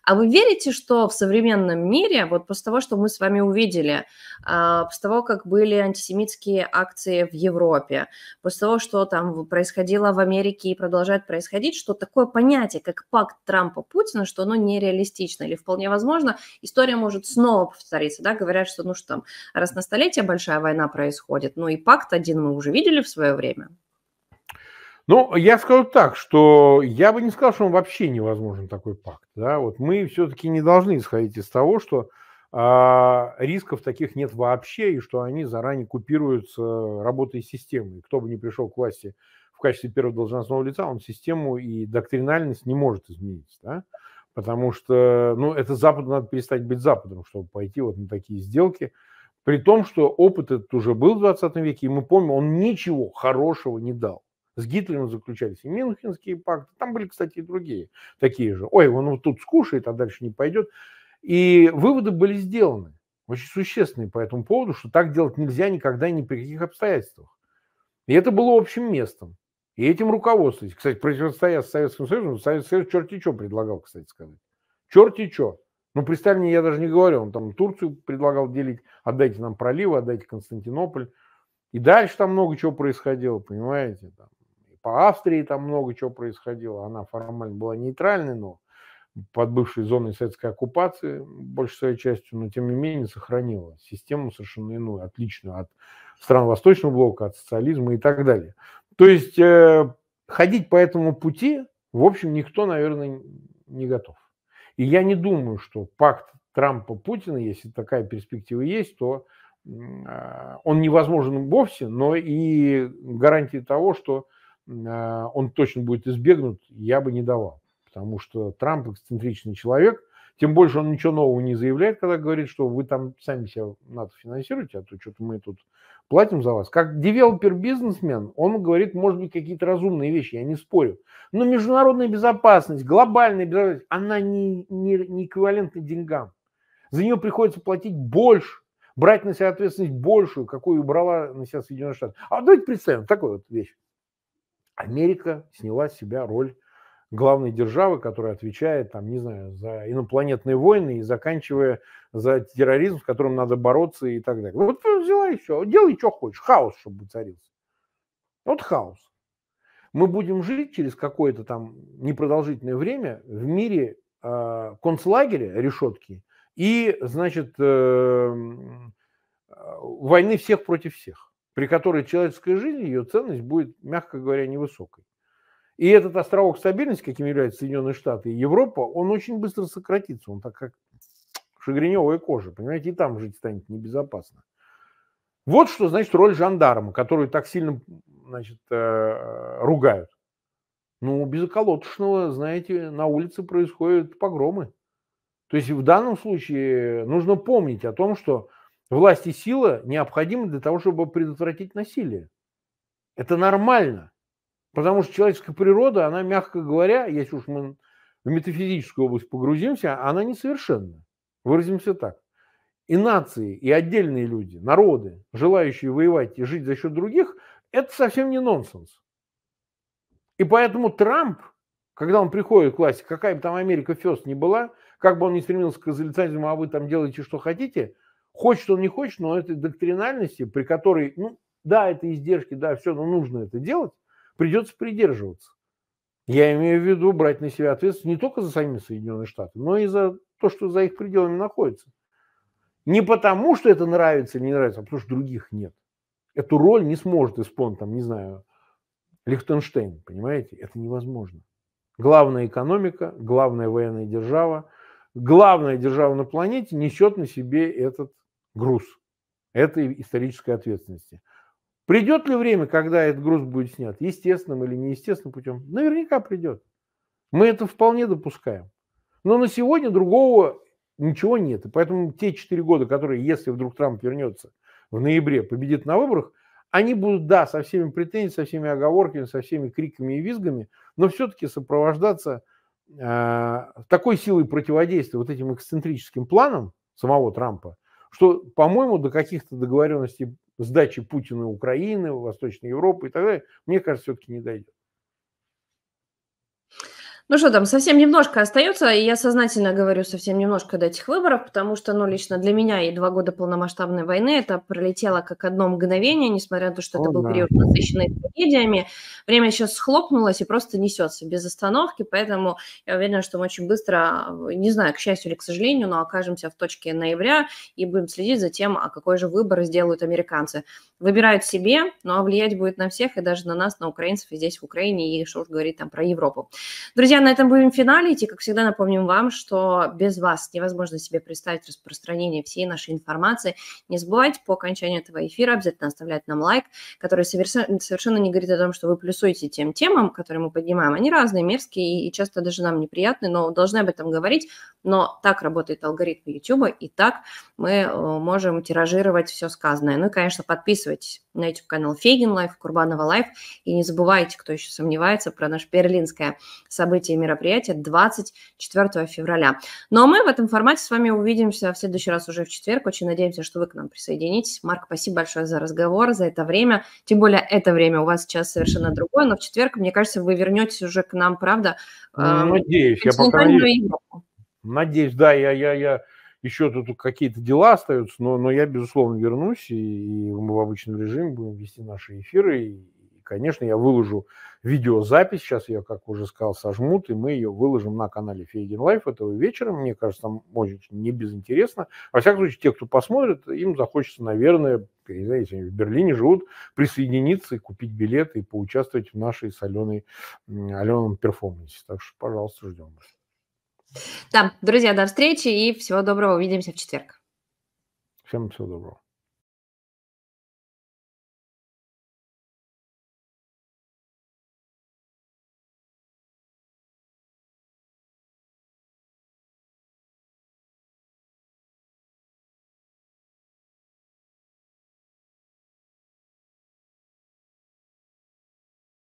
А вы верите, что в современном мире, вот после того, что мы с вами увидели, а, после того, как были антисемитские акции в Европе, после того, что там происходило в Америке и продолжает происходить, что такое понятие, как пакт Трампа-Путина, что оно нереалистично или вполне возможно, история может снова повториться, да, говорят, что ну что там, раз на столетие большая война происходит, ну и пакт один мы уже видели в свое время. Ну, я скажу так, что я бы не сказал, что он вообще невозможен такой пакт. Да? Вот мы все-таки не должны исходить из того, что а, рисков таких нет вообще, и что они заранее купируются работой системы. Кто бы ни пришел к власти в качестве первого должностного лица, он систему и доктринальность не может изменить. Да? Потому что ну, это Запад, надо перестать быть Западом, чтобы пойти вот на такие сделки. При том, что опыт этот уже был в 20 веке, и мы помним, он ничего хорошего не дал. С Гитлером заключались и Мюнхенские пакты, там были, кстати, и другие такие же. Ой, он вот тут скушает, а дальше не пойдет. И выводы были сделаны, очень существенные по этому поводу, что так делать нельзя никогда ни при каких обстоятельствах. И это было общим местом. И этим руководствовались. Кстати, противостоя с Советским Союзом, ну, Советский Союз черти что предлагал, кстати сказать. Черти что. Ну, при Сталине я даже не говорю, он там Турцию предлагал делить, отдайте нам проливы, отдайте Константинополь. И дальше там много чего происходило, понимаете. Там, по Австрии там много чего происходило. Она формально была нейтральной, но под бывшей зоной советской оккупации, большей своей частью, но тем не менее сохранила систему совершенно иную, отличную от стран Восточного блока, от социализма и так далее. То есть э, ходить по этому пути, в общем, никто, наверное, не готов. И я не думаю, что пакт Трампа-Путина, если такая перспектива есть, то а, он невозможен вовсе, но и гарантии того, что а, он точно будет избегнут, я бы не давал потому что Трамп эксцентричный человек, тем больше он ничего нового не заявляет, когда говорит, что вы там сами себя надо финансируете, а то что-то мы тут платим за вас. Как девелопер-бизнесмен, он говорит, может быть, какие-то разумные вещи, я не спорю. Но международная безопасность, глобальная безопасность, она не, не, не эквивалентна деньгам. За нее приходится платить больше, брать на себя ответственность большую, какую брала на себя Соединенные Штаты. А давайте представим такую вот вещь. Америка сняла с себя роль главной державы, которая отвечает, там, не знаю, за инопланетные войны и заканчивая за терроризм, с которым надо бороться и так далее. Вот взяла и все. Делай, что хочешь. Хаос, чтобы царился. Вот хаос. Мы будем жить через какое-то там непродолжительное время в мире э, концлагеря, решетки, и, значит, э, войны всех против всех, при которой человеческая жизнь, ее ценность будет, мягко говоря, невысокой. И этот островок стабильности, каким являются Соединенные Штаты и Европа, он очень быстро сократится. Он так как шагреневая кожа, понимаете, и там жить станет небезопасно. Вот что значит роль жандарма, которую так сильно значит, э, ругают. Ну, без околоточного, знаете, на улице происходят погромы. То есть в данном случае нужно помнить о том, что власть и сила необходимы для того, чтобы предотвратить насилие. Это нормально. Потому что человеческая природа, она, мягко говоря, если уж мы в метафизическую область погрузимся, она несовершенна. Выразимся так. И нации, и отдельные люди, народы, желающие воевать и жить за счет других, это совсем не нонсенс. И поэтому Трамп, когда он приходит к власти, какая бы там Америка фест не была, как бы он ни стремился к изоляционизму, а вы там делаете, что хотите, хочет он не хочет, но этой доктринальности, при которой, ну, да, это издержки, да, все, но нужно это делать, придется придерживаться. Я имею в виду брать на себя ответственность не только за сами Соединенные Штаты, но и за то, что за их пределами находится. Не потому, что это нравится или не нравится, а потому что других нет. Эту роль не сможет исполнить, там, не знаю, Лихтенштейн, понимаете? Это невозможно. Главная экономика, главная военная держава, главная держава на планете несет на себе этот груз этой исторической ответственности. Придет ли время, когда этот груз будет снят? Естественным или неестественным путем? Наверняка придет. Мы это вполне допускаем. Но на сегодня другого ничего нет. И поэтому те четыре года, которые, если вдруг Трамп вернется в ноябре, победит на выборах, они будут, да, со всеми претензиями, со всеми оговорками, со всеми криками и визгами, но все-таки сопровождаться э, такой силой противодействия вот этим эксцентрическим планам самого Трампа, что, по-моему, до каких-то договоренностей сдачи Путина Украины, Восточной Европы и так далее, мне кажется, все-таки не дойдет. Ну что там, совсем немножко остается, и я сознательно говорю совсем немножко до этих выборов, потому что, ну, лично для меня и два года полномасштабной войны это пролетело как одно мгновение, несмотря на то, что О, это был да. период, насыщенный трагедиями. Время сейчас схлопнулось и просто несется без остановки, поэтому я уверена, что мы очень быстро, не знаю, к счастью или к сожалению, но окажемся в точке ноября и будем следить за тем, а какой же выбор сделают американцы. Выбирают себе, но ну, а влиять будет на всех и даже на нас, на украинцев и здесь в Украине, и что уж говорить там про Европу. Друзья, Друзья, на этом будем финалить. И, как всегда, напомним вам, что без вас невозможно себе представить распространение всей нашей информации. Не забывайте, по окончании этого эфира обязательно оставлять нам лайк, который совершенно не говорит о том, что вы плюсуете тем темам, которые мы поднимаем. Они разные, мерзкие и часто даже нам неприятны, но должны об этом говорить. Но так работает алгоритм YouTube, и так мы э, можем тиражировать все сказанное. Ну и, конечно, подписывайтесь на YouTube-канал Фейгин Лайф, Курбанова Лайф. И не забывайте, кто еще сомневается, про наш берлинское событие открытие мероприятия 24 февраля. Ну а мы в этом формате с вами увидимся в следующий раз уже в четверг. Очень надеемся, что вы к нам присоединитесь. Марк, спасибо большое за разговор, за это время. Тем более это время у вас сейчас совершенно другое, но в четверг, мне кажется, вы вернетесь уже к нам, правда? Ну, э, надеюсь, я пока надеюсь. да, я, я, я еще тут какие-то дела остаются, но, но я, безусловно, вернусь, и, и мы в обычном режиме будем вести наши эфиры, и Конечно, я выложу видеозапись, сейчас ее, как уже сказал, сожмут, и мы ее выложим на канале Фейген Лайф этого вечера. Мне кажется, там очень не безинтересно. Во всяком случае, те, кто посмотрит, им захочется, наверное, не знаю, если они в Берлине живут, присоединиться и купить билеты и поучаствовать в нашей с Аленой, Аленом перформансе. Так что, пожалуйста, ждем вас. Да, друзья, до встречи и всего доброго. Увидимся в четверг. Всем всего доброго.